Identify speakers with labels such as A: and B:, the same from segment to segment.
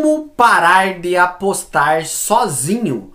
A: Como parar de apostar sozinho?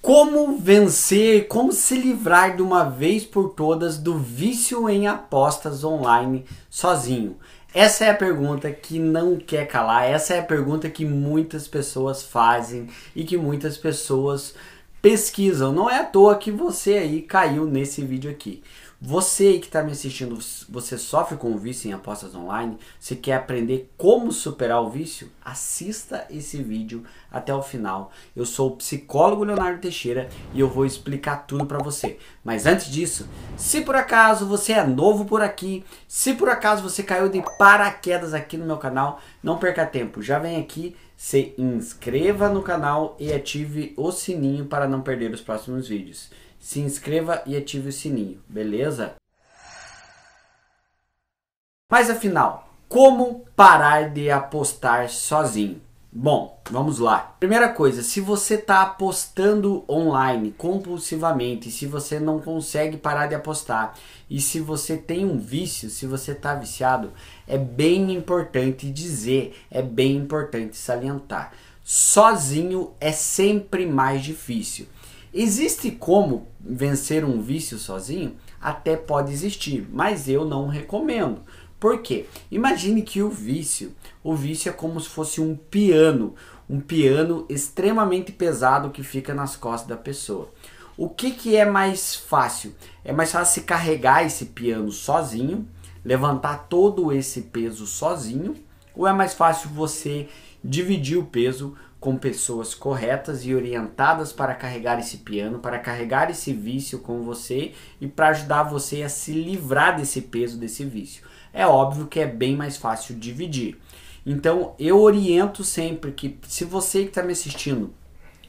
A: Como vencer, como se livrar de uma vez por todas do vício em apostas online sozinho? Essa é a pergunta que não quer calar, essa é a pergunta que muitas pessoas fazem e que muitas pessoas pesquisam. Não é à toa que você aí caiu nesse vídeo aqui. Você que está me assistindo, você sofre com o vício em apostas online? Você quer aprender como superar o vício? Assista esse vídeo até o final. Eu sou o psicólogo Leonardo Teixeira e eu vou explicar tudo para você. Mas antes disso, se por acaso você é novo por aqui, se por acaso você caiu de paraquedas aqui no meu canal, não perca tempo. Já vem aqui, se inscreva no canal e ative o sininho para não perder os próximos vídeos se inscreva e ative o sininho, beleza? Mas afinal, como parar de apostar sozinho? Bom, vamos lá. Primeira coisa, se você está apostando online compulsivamente, se você não consegue parar de apostar e se você tem um vício, se você está viciado, é bem importante dizer, é bem importante salientar. Sozinho é sempre mais difícil. Existe como vencer um vício sozinho? Até pode existir, mas eu não recomendo. Por quê? Imagine que o vício, o vício é como se fosse um piano, um piano extremamente pesado que fica nas costas da pessoa. O que, que é mais fácil? É mais fácil se carregar esse piano sozinho, levantar todo esse peso sozinho, ou é mais fácil você dividir o peso com pessoas corretas e orientadas para carregar esse piano, para carregar esse vício com você e para ajudar você a se livrar desse peso, desse vício. É óbvio que é bem mais fácil dividir. Então eu oriento sempre que se você que está me assistindo,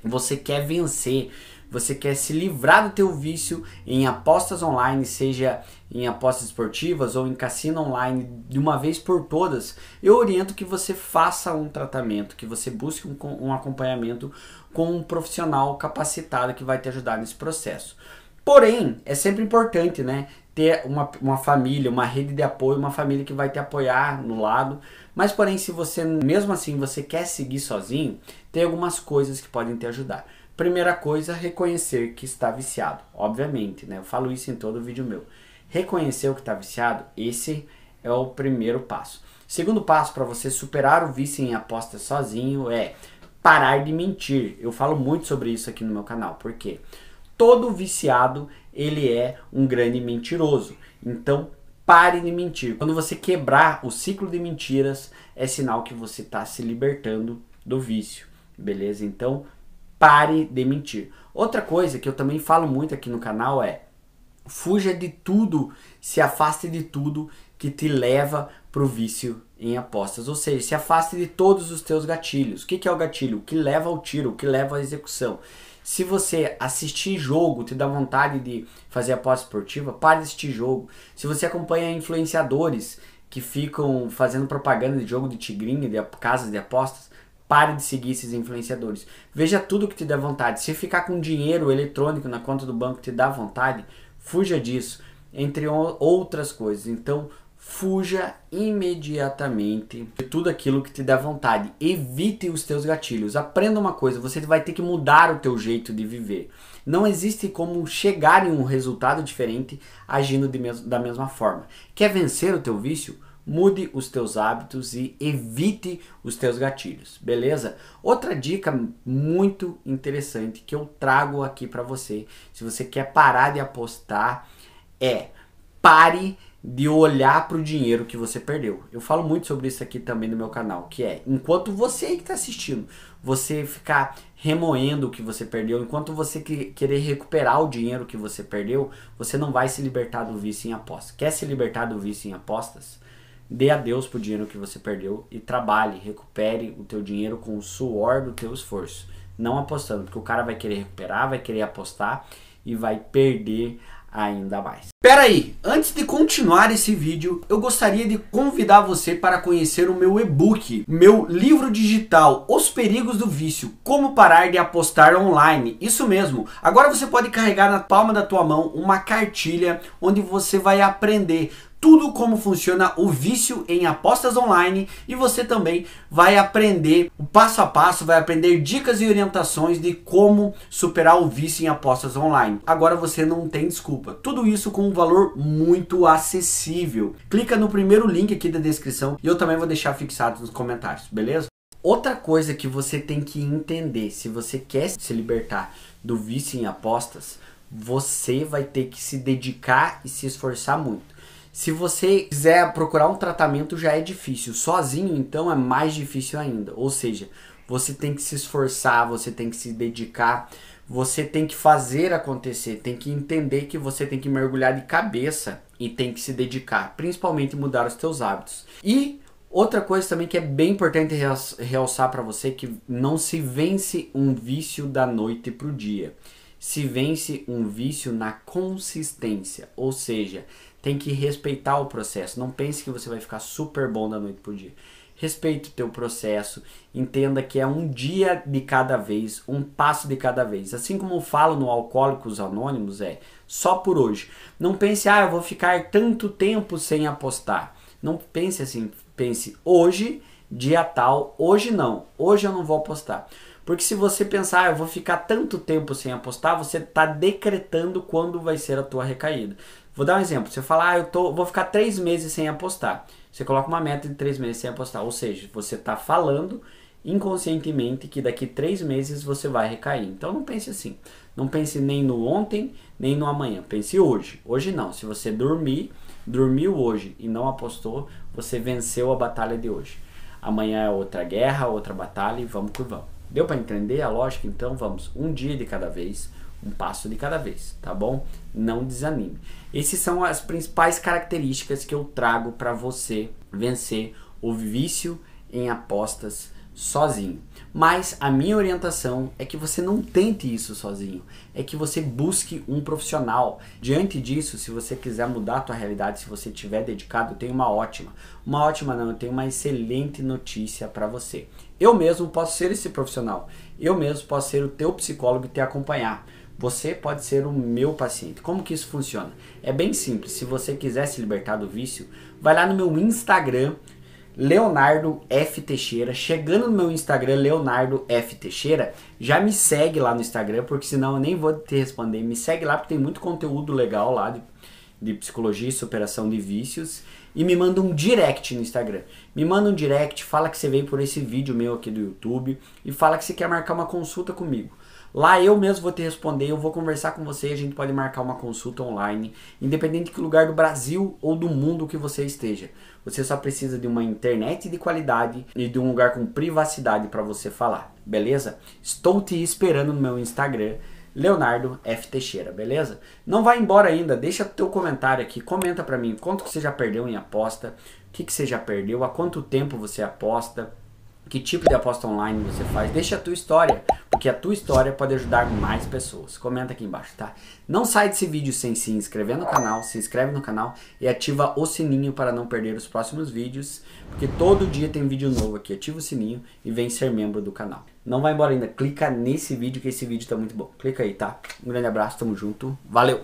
A: você quer vencer, você quer se livrar do teu vício em apostas online, seja em apostas esportivas ou em cassino online de uma vez por todas, eu oriento que você faça um tratamento, que você busque um, um acompanhamento com um profissional capacitado que vai te ajudar nesse processo. Porém, é sempre importante, né? Ter uma, uma família, uma rede de apoio, uma família que vai te apoiar no lado. Mas, porém, se você, mesmo assim, você quer seguir sozinho, tem algumas coisas que podem te ajudar. Primeira coisa, reconhecer que está viciado. Obviamente, né? Eu falo isso em todo vídeo meu. Reconhecer o que está viciado, esse é o primeiro passo. Segundo passo para você superar o vício em aposta sozinho é parar de mentir. Eu falo muito sobre isso aqui no meu canal, porque todo viciado ele é um grande mentiroso. Então pare de mentir. Quando você quebrar o ciclo de mentiras, é sinal que você está se libertando do vício. Beleza? Então pare de mentir. Outra coisa que eu também falo muito aqui no canal é: fuja de tudo, se afaste de tudo que te leva pro vício em apostas. Ou seja, se afaste de todos os teus gatilhos. O que, que é o gatilho? O que leva ao tiro, o que leva à execução. Se você assistir jogo, te dá vontade de fazer aposta esportiva, pare de assistir jogo. Se você acompanha influenciadores que ficam fazendo propaganda de jogo de tigrinho, de casas de apostas, Pare de seguir esses influenciadores. Veja tudo que te dá vontade. Se ficar com dinheiro eletrônico na conta do banco te dá vontade, fuja disso, entre outras coisas. Então, fuja imediatamente de tudo aquilo que te dá vontade. Evite os teus gatilhos. Aprenda uma coisa, você vai ter que mudar o teu jeito de viver. Não existe como chegar em um resultado diferente agindo de mes da mesma forma. Quer vencer o teu vício? Mude os teus hábitos e evite os teus gatilhos, beleza? Outra dica muito interessante que eu trago aqui para você, se você quer parar de apostar, é pare de olhar para o dinheiro que você perdeu. Eu falo muito sobre isso aqui também no meu canal, que é enquanto você aí que está assistindo, você ficar remoendo o que você perdeu, enquanto você que, querer recuperar o dinheiro que você perdeu, você não vai se libertar do vício em apostas. Quer se libertar do vício em apostas? dê adeus pro dinheiro que você perdeu e trabalhe, recupere o teu dinheiro com o suor do teu esforço. Não apostando, porque o cara vai querer recuperar, vai querer apostar e vai perder ainda mais. Pera aí, antes de continuar esse vídeo, eu gostaria de convidar você para conhecer o meu e-book, meu livro digital Os Perigos do Vício: Como parar de apostar online. Isso mesmo. Agora você pode carregar na palma da tua mão uma cartilha onde você vai aprender tudo como funciona o vício em apostas online e você também vai aprender o passo a passo, vai aprender dicas e orientações de como superar o vício em apostas online. Agora você não tem desculpa. Tudo isso com um valor muito acessível. Clica no primeiro link aqui da descrição e eu também vou deixar fixado nos comentários, beleza? Outra coisa que você tem que entender, se você quer se libertar do vício em apostas, você vai ter que se dedicar e se esforçar muito. Se você quiser procurar um tratamento já é difícil, sozinho então é mais difícil ainda. Ou seja, você tem que se esforçar, você tem que se dedicar, você tem que fazer acontecer, tem que entender que você tem que mergulhar de cabeça e tem que se dedicar, principalmente mudar os teus hábitos. E outra coisa também que é bem importante realçar para você que não se vence um vício da noite para o dia. Se vence um vício na consistência, ou seja, tem que respeitar o processo. Não pense que você vai ficar super bom da noite pro dia. Respeite o teu processo, entenda que é um dia de cada vez, um passo de cada vez. Assim como eu falo no Alcoólicos Anônimos, é só por hoje. Não pense, ah, eu vou ficar tanto tempo sem apostar. Não pense assim, pense hoje, dia tal, hoje não, hoje eu não vou apostar. Porque se você pensar, ah, eu vou ficar tanto tempo sem apostar, você está decretando quando vai ser a tua recaída. Vou dar um exemplo. Você fala, ah, eu tô, vou ficar três meses sem apostar. Você coloca uma meta de três meses sem apostar. Ou seja, você está falando inconscientemente que daqui três meses você vai recair. Então não pense assim. Não pense nem no ontem, nem no amanhã. Pense hoje. Hoje não. Se você dormir, dormiu hoje e não apostou, você venceu a batalha de hoje. Amanhã é outra guerra, outra batalha e vamos que vamos. Deu para entender a lógica? Então vamos, um dia de cada vez, um passo de cada vez, tá bom? Não desanime. Essas são as principais características que eu trago para você vencer o vício em apostas sozinho. Mas a minha orientação é que você não tente isso sozinho, é que você busque um profissional. Diante disso, se você quiser mudar a tua realidade, se você tiver dedicado, tem tenho uma ótima. Uma ótima não, eu tenho uma excelente notícia para você. Eu mesmo posso ser esse profissional. Eu mesmo posso ser o teu psicólogo e te acompanhar. Você pode ser o meu paciente. Como que isso funciona? É bem simples. Se você quiser se libertar do vício, vai lá no meu Instagram Leonardo F Teixeira. Chegando no meu Instagram, Leonardo F Teixeira, já me segue lá no Instagram, porque senão eu nem vou te responder. Me segue lá porque tem muito conteúdo legal lá de, de psicologia e superação de vícios. E me manda um direct no Instagram. Me manda um direct, fala que você veio por esse vídeo meu aqui do YouTube e fala que você quer marcar uma consulta comigo. Lá eu mesmo vou te responder, eu vou conversar com você, a gente pode marcar uma consulta online, independente de que lugar do Brasil ou do mundo que você esteja. Você só precisa de uma internet de qualidade e de um lugar com privacidade para você falar, beleza? Estou te esperando no meu Instagram. Leonardo F. Teixeira, beleza? Não vai embora ainda, deixa teu comentário aqui, comenta para mim quanto que você já perdeu em aposta, o que, que você já perdeu, há quanto tempo você aposta, que tipo de aposta online você faz, deixa a tua história porque a tua história pode ajudar mais pessoas. Comenta aqui embaixo, tá? Não sai desse vídeo sem se inscrever no canal, se inscreve no canal e ativa o sininho para não perder os próximos vídeos, porque todo dia tem vídeo novo aqui. Ativa o sininho e vem ser membro do canal. Não vai embora ainda, clica nesse vídeo que esse vídeo tá muito bom. Clica aí, tá? Um grande abraço, tamo junto. Valeu.